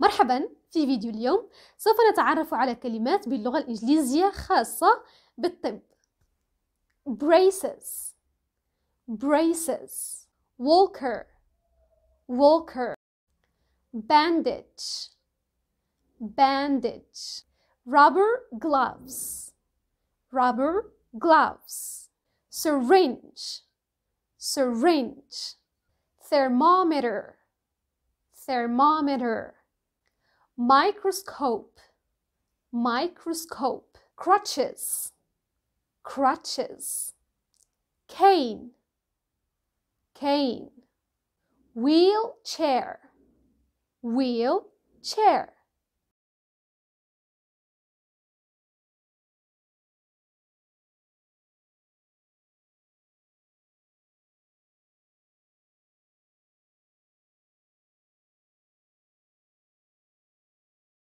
مرحبا في فيديو اليوم سوف نتعرف على كلمات باللغة الإنجليزية خاصة بالطب braces braces walker walker bandage bandage rubber gloves rubber gloves syringe syringe thermometer thermometer microscope, microscope, crutches, crutches, cane, cane, wheelchair, wheelchair.